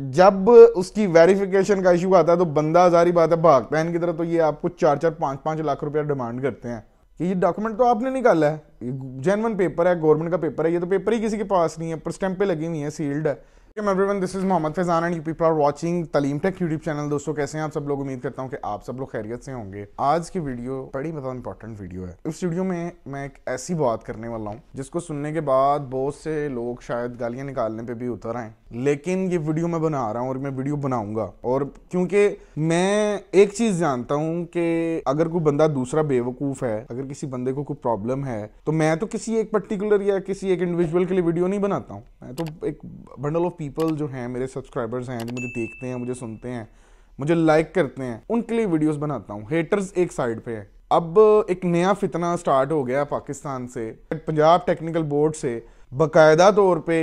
जब उसकी वेरिफिकेशन का इशू आता है तो बंदा जारी बात है भागता है इनकी तरफ तो ये आपको चार चार पांच पांच लाख रुपया डिमांड करते हैं कि ये डॉक्यूमेंट तो आपने निकाला है जेनवन पेपर है गवर्नमेंट का पेपर है ये तो पेपर ही किसी के पास नहीं है पर पे लगी हुई है सील्ड है everyone this is Mohammad Faizan and people are watching Taleem tech YouTube channel दोस्तों कैसे हैं आप सब लोग उम्मीद करता हूं कि आप सब लोग खैरियत से होंगे आज की वीडियो बड़ी मतलब इंपॉर्टेंट वीडियो है इस वीडियो में मैं एक ऐसी बात करने वाला हूं जिसको सुनने के बाद बहुत से लोग शायद गालियां निकालने पर भी उतर आए लेकिन ये वीडियो मैं बना रहा हूँ और मैं वीडियो बनाऊंगा और क्योंकि मैं एक चीज जानता हूँ कि अगर कोई बंदा दूसरा बेवकूफ है अगर किसी बंदे को कोई प्रॉब्लम है तो मैं तो किसी एक पर्टिकुलर या किसी एक इंडिविजुअल के लिए वीडियो नहीं बनाता हूँ मैं तो एक बंडल ऑफ पीपल जो हैं मेरे सब्सक्राइबर्स हैं जो मुझे देखते हैं मुझे सुनते हैं मुझे लाइक करते हैं उनके लिए वीडियोस बनाता हूँ हेटर्स एक साइड पे है अब एक नया फितना स्टार्ट हो गया पाकिस्तान से पंजाब टेक्निकल बोर्ड से बाकायदा तौर पे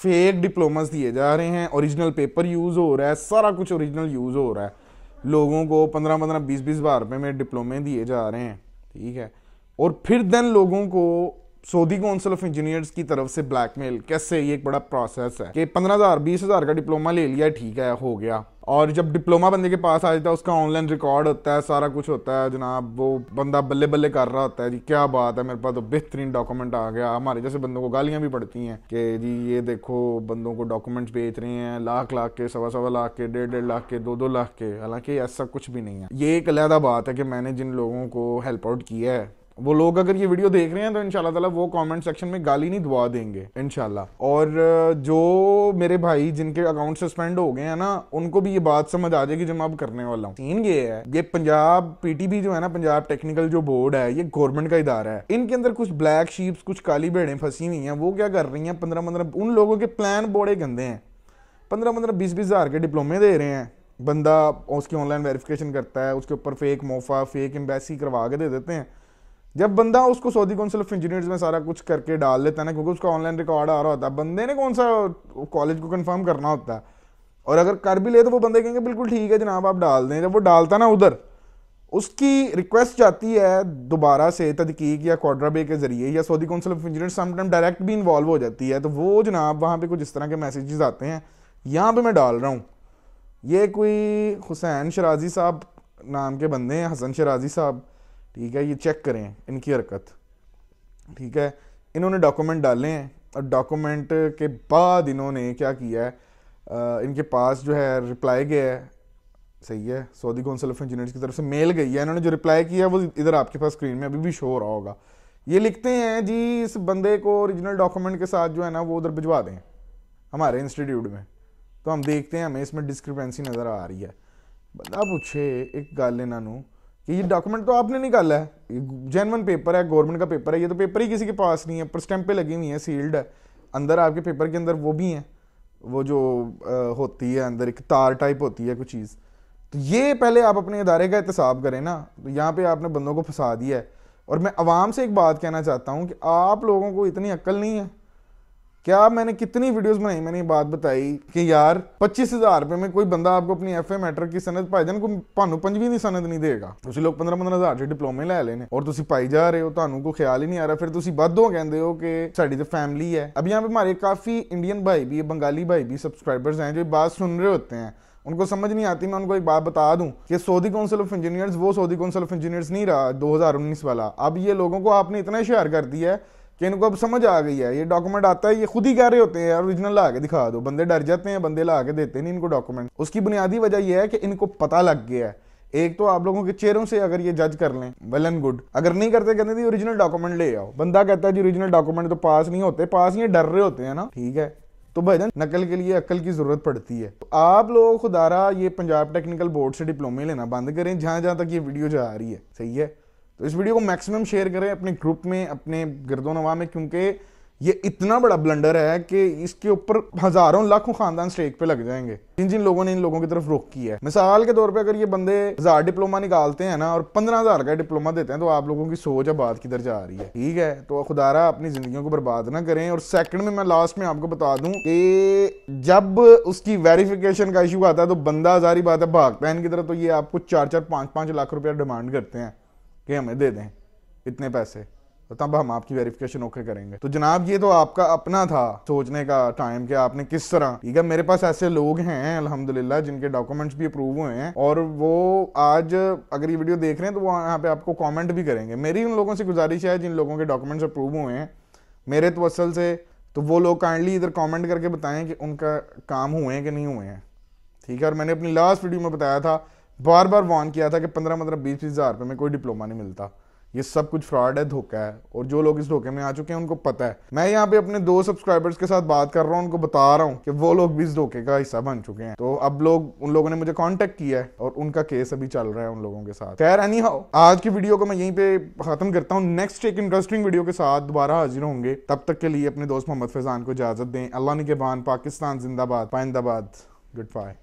फेक डिप्लोमास दिए जा रहे हैं ओरिजिनल पेपर यूज़ हो रहा है सारा कुछ ओरिजिनल यूज़ हो रहा है लोगों को पंद्रह पंद्रह बीस बीस हज़ार रुपये में डिप्लोमे दिए जा रहे हैं ठीक है और फिर देन लोगों को सऊदी काउंसिल ऑफ इंजीनियर्स की तरफ से ब्लैकमेल कैसे ये एक बड़ा प्रोसेस है कि पंद्रह हजार बीस हजार का डिप्लोमा ले लिया ठीक है हो गया और जब डिप्लोमा बंदे के पास आ जाता है उसका ऑनलाइन रिकॉर्ड होता है सारा कुछ होता है जनाब वो बंदा बल्ले बल्ले कर रहा होता है जी क्या बात है मेरे पास तो बेहतरीन डॉक्यूमेंट आ गया हमारे जैसे बंदों को गालियां भी पड़ती हैं कि जी ये देखो बंदों को डॉक्यूमेंट्स बेच रहे हैं लाख लाख के सवा सवा लाख के डेढ़ डेढ़ लाख के दो दो लाख के हालांकि ऐसा कुछ भी नहीं है ये एक अलहदा बात है कि मैंने जिन लोगों को हेल्प आउट किया है वो लोग अगर ये वीडियो देख रहे हैं तो इनशाला तला वो कमेंट सेक्शन में गाली नहीं दुआ देंगे इनशाला और जो मेरे भाई जिनके अकाउंट सस्पेंड हो गए हैं ना उनको भी ये बात समझ आ जाएगी जो मैं अब करने वाला हूँ सीन ये है ये पंजाब पीटीबी जो है ना पंजाब टेक्निकल जो बोर्ड है ये गवर्नमेंट का इदारा है इनके अंदर कुछ ब्लैक शीप्स कुछ काली भेड़ें फंसी हुई हैं वो क्या कर रही हैं पंद्रह पंद्रह उन लोगों के प्लान बोड़े गंदे हैं पंद्रह पंद्रह बीस बीस हज़ार के डिप्लोमे दे रहे हैं बंदा उसकी ऑनलाइन वेरिफिकेशन करता है उसके ऊपर फेक मोफा फेक एम्बेसी करवा के दे देते हैं जब बंदा उसको सऊदी काउंसिल ऑफ इंजीनियर्स में सारा कुछ करके डाल देता है ना क्योंकि उसका ऑनलाइन रिकॉर्ड आ रहा होता है बंदे ने कौन सा कॉलेज को कंफर्म करना होता है और अगर कर भी ले तो वो बंदे कहेंगे बिल्कुल ठीक है जनाब आप डाल दें जब वो डालता ना उधर उसकी रिक्वेस्ट जाती है दोबारा से तदकीक या क्वाड्रा बे के जरिए या Saudi council of engineer sometime direct भी इन्वॉल्व हो जाती है तो वो जनाब वहाँ पे कुछ इस तरह के मैसेजेस आते हैं यहाँ पे मैं डाल रहा हूँ ये कोई हुसैन शराजी साहब नाम के बंदे हैं हसन शराजी साहब ठीक है ये चेक करें इनकी हरकत ठीक है इन्होंने डॉक्यूमेंट डाले हैं और डॉक्यूमेंट के बाद इन्होंने क्या किया है इनके पास जो है रिप्लाई गया है सही है सऊदी कौंसिल ऑफ इंजीनियर्स की तरफ से मेल गई है इन्होंने जो रिप्लाई किया वो इधर आपके पास स्क्रीन में अभी भी शो हो रहा होगा ये लिखते हैं जी इस बंदे को ओरिजिनल डॉक्यूमेंट के साथ जो है ना वो उधर भिजवा दें हमारे इंस्टीट्यूट में तो हम देखते हैं हमें इसमें डिस्क्रिपेंसी नज़र आ रही है बंदा पूछे एक गल इन्हों कि ये डॉक्यूमेंट तो आपने निकाला है जेनवन पेपर है गवर्नमेंट का पेपर है ये तो पेपर ही किसी के पास नहीं है पर स्टैंप लगी हुई है सील्ड है अंदर आपके पेपर के अंदर वो भी हैं वो जो आ, होती है अंदर एक तार टाइप होती है कुछ चीज़ तो ये पहले आप अपने इदारे का एहतसाब करें ना तो यहाँ पे आपने बंदों को फंसा दिया है और मैं आवाम से एक बात कहना चाहता हूँ कि आप लोगों को इतनी अक्ल नहीं है क्या मैंने कितनी वीडियोस बनाई मैंने ये बात बताई कि यार पच्चीस हजार रुपए में कोई बंदा आपको अपनी एफ ए मैटर की सनद पाई जाने को भानू पंजवी की सनद नहीं देगा ਤੁਸੀਂ ਲੋਕ पंद्रह 15 ਹਜ਼ਾਰ ਦੇ ਡਿਪਲੋਮੇ ਲੈ ਲੈਨੇ ਔਰ ਤੁਸੀਂ ਪਾਈ ਜਾ ਰਹੇ ਹੋ ਤੁਹਾਨੂੰ ख्याल ही नहीं आ रहा फिर तुम ਤੁਸੀਂ ਵੱਧੋ ਕਹਿੰਦੇ ਹੋ ਕਿ ਸਾਡੀ ਤੇ ਫੈਮਿਲੀ ਹੈ ਅਬ ਯਹਾਂ ਪੇ ਹਮਾਰੇ ਕਾਫੀ ਇੰਡੀਅਨ ਭਾਈ ਵੀ बंगाली भाई भी ਸਬਸक्राइबर्स हैं जो बात सुन रहे होते हैं उनको समझ नहीं आती मैं उनको एक बात बता दूं कि सऊदी काउंसिल ऑफ इंजीनियर्स वो सऊदी काउंसिल ऑफ इंजीनियर्स नहीं रहा 2019 वाला अब ये लोगों को आपने इतना शेयर कर दिया है कि इनको अब समझ आ गई है ये डॉक्यूमेंट आता है ये खुद ही कह रहे होते हैं ओरिजिनल ला के दिखा दो बंदे डर जाते हैं बंदे ला के देते नहीं इनको डॉक्यूमेंट उसकी बुनियादी वजह यह है कि इनको पता लग गया है एक तो आप लोगों के चेहरों से अगर ये जज कर लें वेल एंड गुड अगर नहीं करते कहते जी ओरिजिनल डॉक्यूमेंट ले आओ बंदा कहता है जी ओरिजिनल डॉक्यूमेंट तो पास नहीं होते पास ये डर रहे होते हैं ना ठीक है तो भाई नकल के लिए अकल की जरूरत पड़ती है तो आप लोग खुदारा ये पंजाब टेक्निकल बोर्ड से डिप्लोमे लेना बंद करें जहां जहां तक ये वीडियो जा रही है सही है तो इस वीडियो को मैक्सिमम शेयर करें अपने ग्रुप में अपने गिरदोनवा में क्योंकि ये इतना बड़ा ब्लंडर है कि इसके ऊपर हजारों लाखों खानदान स्ट्रेक पे लग जाएंगे जिन जिन लोगों ने इन लोगों की तरफ रुख किया है मिसाल के तौर पे अगर ये बंदे हजार डिप्लोमा निकालते हैं ना और पंद्रह हजार का डिप्लोमा देते हैं तो आप लोगों की सोच आबाद किधर जा रही है ठीक है तो खुदारा अपनी जिंदगी को बर्बाद ना करें और सेकंड में मैं लास्ट में आपको बता दूं कि जब उसकी वेरिफिकेशन का इशू आता है तो बंदा हजारी बात है भागता है इनकी तरफ तो ये आपको चार चार पांच पांच लाख रुपया डिमांड करते हैं कि हमें दे दें इतने पैसे तो तब हम आपकी वेरिफिकेशन ओके करेंगे तो जनाब ये तो आपका अपना था सोचने का टाइम कि आपने किस तरह ठीक है मेरे पास ऐसे लोग हैं अल्हम्दुलिल्लाह जिनके डॉक्यूमेंट्स भी अप्रूव हुए हैं और वो आज अगर ये वीडियो देख रहे हैं तो वो यहाँ पे आपको कमेंट भी करेंगे मेरी उन लोगों से गुजारिश है जिन लोगों के डॉक्यूमेंट्स अप्रूव हुए हैं मेरे तो असल से तो वो लोग काइंडली इधर कॉमेंट करके बताएं कि उनका काम हुए हैं कि नहीं हुए हैं ठीक है और मैंने अपनी लास्ट वीडियो में बताया था बार बार वार्न किया था कि पंद्रह पंद्रह बीस बीस हज़ार रुपये में कोई डिप्लोमा नहीं मिलता ये सब कुछ फ्रॉड है धोखा है और जो लोग इस धोखे में आ चुके हैं उनको पता है मैं यहाँ पे अपने दो सब्सक्राइबर्स के साथ बात कर रहा हूँ उनको बता रहा हूँ कि वो लोग भी इस धोखे का हिस्सा बन चुके हैं तो अब लोग उन लोगों ने मुझे कांटेक्ट किया है और उनका केस अभी चल रहा है उन लोगों के साथ खैर एनी हाउ आज की वीडियो को मैं यहीं पे खत्म करता हूँ नेक्स्ट एक इंटरेस्टिंग वीडियो के साथ दोबारा हाजिर होंगे तब तक के लिए अपने दोस्त मोहम्मद फैजान को इजाजत दें अल्लाह निगेबान पाकिस्तान जिंदाबाद पाइंदाबाद गुड बाय